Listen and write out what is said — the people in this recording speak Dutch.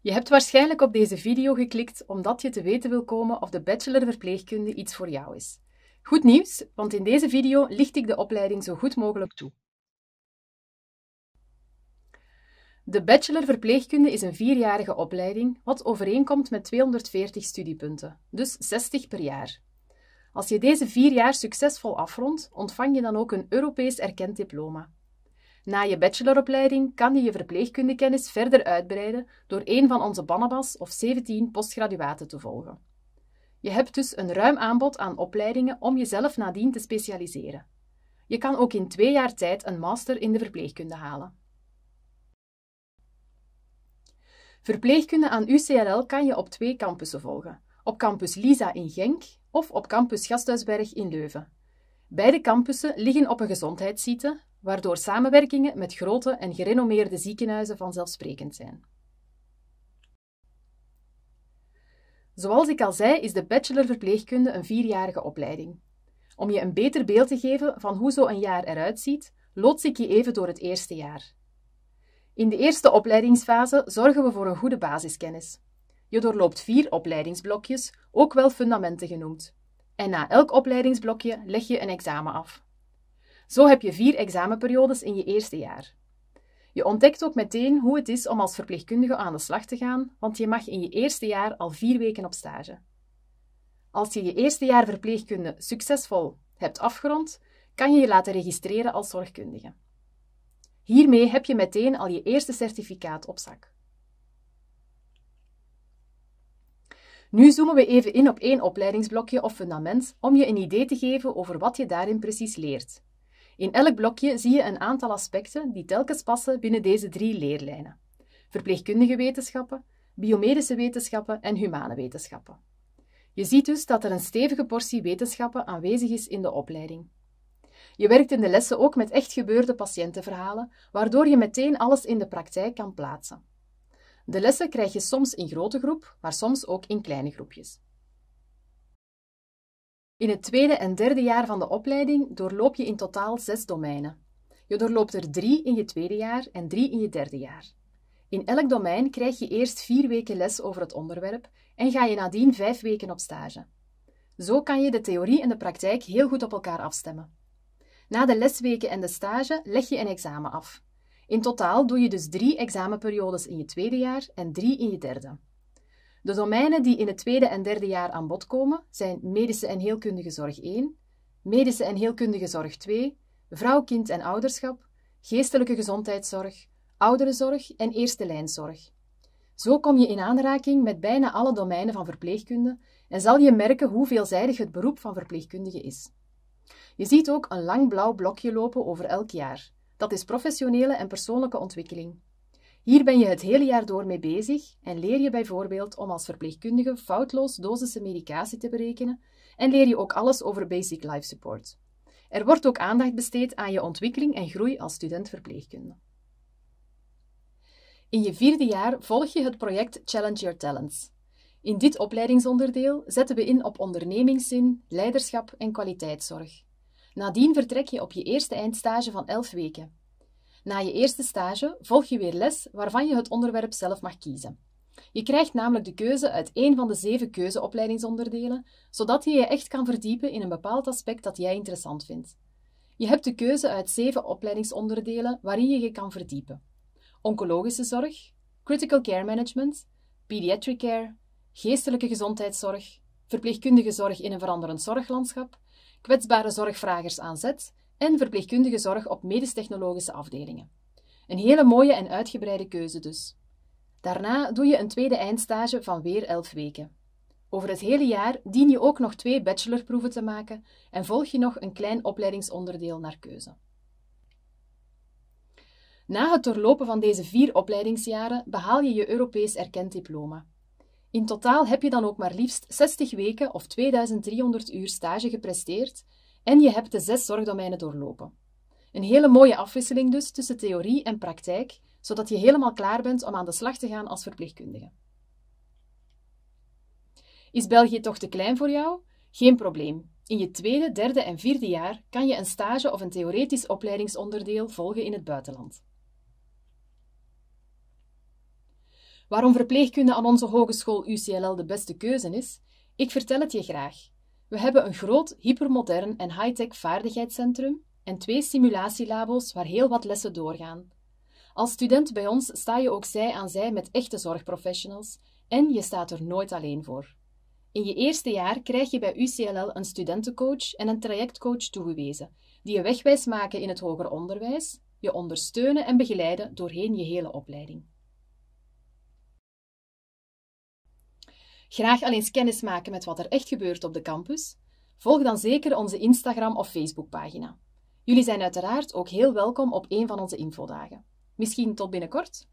Je hebt waarschijnlijk op deze video geklikt omdat je te weten wil komen of de bachelor verpleegkunde iets voor jou is. Goed nieuws, want in deze video licht ik de opleiding zo goed mogelijk toe. De bachelor verpleegkunde is een vierjarige opleiding, wat overeenkomt met 240 studiepunten, dus 60 per jaar. Als je deze vier jaar succesvol afrondt, ontvang je dan ook een Europees erkend diploma. Na je bacheloropleiding kan je je verpleegkundekennis verder uitbreiden door een van onze bannabas of 17 postgraduaten te volgen. Je hebt dus een ruim aanbod aan opleidingen om jezelf nadien te specialiseren. Je kan ook in twee jaar tijd een master in de verpleegkunde halen. Verpleegkunde aan UCL kan je op twee campussen volgen: op campus Lisa in Genk of op campus Gasthuisberg in Leuven. Beide campussen liggen op een gezondheidssite waardoor samenwerkingen met grote en gerenommeerde ziekenhuizen vanzelfsprekend zijn. Zoals ik al zei, is de bachelor verpleegkunde een vierjarige opleiding. Om je een beter beeld te geven van hoe zo'n jaar eruit ziet, loods ik je even door het eerste jaar. In de eerste opleidingsfase zorgen we voor een goede basiskennis. Je doorloopt vier opleidingsblokjes, ook wel fundamenten genoemd. En na elk opleidingsblokje leg je een examen af. Zo heb je vier examenperiodes in je eerste jaar. Je ontdekt ook meteen hoe het is om als verpleegkundige aan de slag te gaan, want je mag in je eerste jaar al vier weken op stage. Als je je eerste jaar verpleegkunde succesvol hebt afgerond, kan je je laten registreren als zorgkundige. Hiermee heb je meteen al je eerste certificaat op zak. Nu zoomen we even in op één opleidingsblokje of fundament om je een idee te geven over wat je daarin precies leert in elk blokje zie je een aantal aspecten die telkens passen binnen deze drie leerlijnen: verpleegkundige wetenschappen, biomedische wetenschappen en humane wetenschappen. Je ziet dus dat er een stevige portie wetenschappen aanwezig is in de opleiding. Je werkt in de lessen ook met echt gebeurde patiëntenverhalen, waardoor je meteen alles in de praktijk kan plaatsen. De lessen krijg je soms in grote groep, maar soms ook in kleine groepjes. In het tweede en derde jaar van de opleiding doorloop je in totaal zes domeinen. Je doorloopt er drie in je tweede jaar en drie in je derde jaar. In elk domein krijg je eerst vier weken les over het onderwerp en ga je nadien vijf weken op stage. Zo kan je de theorie en de praktijk heel goed op elkaar afstemmen. Na de lesweken en de stage leg je een examen af. In totaal doe je dus drie examenperiodes in je tweede jaar en drie in je derde. De domeinen die in het tweede en derde jaar aan bod komen zijn medische en heelkundige zorg 1, medische en heelkundige zorg 2, vrouw, kind en ouderschap, geestelijke gezondheidszorg, ouderenzorg en eerste lijnzorg. Zo kom je in aanraking met bijna alle domeinen van verpleegkunde en zal je merken hoe veelzijdig het beroep van verpleegkundige is. Je ziet ook een lang blauw blokje lopen over elk jaar. Dat is professionele en persoonlijke ontwikkeling. Hier ben je het hele jaar door mee bezig en leer je bijvoorbeeld om als verpleegkundige foutloos dosissen medicatie te berekenen en leer je ook alles over basic life support. Er wordt ook aandacht besteed aan je ontwikkeling en groei als student verpleegkunde. In je vierde jaar volg je het project Challenge Your Talents. In dit opleidingsonderdeel zetten we in op ondernemingszin, leiderschap en kwaliteitszorg. Nadien vertrek je op je eerste eindstage van 11 weken. Na je eerste stage volg je weer les waarvan je het onderwerp zelf mag kiezen. Je krijgt namelijk de keuze uit één van de zeven keuzeopleidingsonderdelen, zodat je je echt kan verdiepen in een bepaald aspect dat jij interessant vindt. Je hebt de keuze uit zeven opleidingsonderdelen waarin je je kan verdiepen: oncologische zorg, critical care management, pediatric care, geestelijke gezondheidszorg, verpleegkundige zorg in een veranderend zorglandschap, kwetsbare zorgvragers aan zet en verpleegkundige zorg op medisch-technologische afdelingen. Een hele mooie en uitgebreide keuze dus. Daarna doe je een tweede eindstage van weer elf weken. Over het hele jaar dien je ook nog twee bachelorproeven te maken en volg je nog een klein opleidingsonderdeel naar keuze. Na het doorlopen van deze vier opleidingsjaren behaal je je Europees erkend diploma. In totaal heb je dan ook maar liefst 60 weken of 2300 uur stage gepresteerd en je hebt de zes zorgdomeinen doorlopen. Een hele mooie afwisseling dus tussen theorie en praktijk, zodat je helemaal klaar bent om aan de slag te gaan als verpleegkundige. Is België toch te klein voor jou? Geen probleem. In je tweede, derde en vierde jaar kan je een stage of een theoretisch opleidingsonderdeel volgen in het buitenland. Waarom verpleegkunde aan onze hogeschool UCLL de beste keuze is? Ik vertel het je graag. We hebben een groot, hypermodern en high-tech vaardigheidscentrum en twee simulatielabo's waar heel wat lessen doorgaan. Als student bij ons sta je ook zij aan zij met echte zorgprofessionals en je staat er nooit alleen voor. In je eerste jaar krijg je bij UCLL een studentencoach en een trajectcoach toegewezen, die je wegwijs maken in het hoger onderwijs, je ondersteunen en begeleiden doorheen je hele opleiding. Graag al eens kennis maken met wat er echt gebeurt op de campus? Volg dan zeker onze Instagram- of Facebookpagina. Jullie zijn uiteraard ook heel welkom op een van onze infodagen. Misschien tot binnenkort.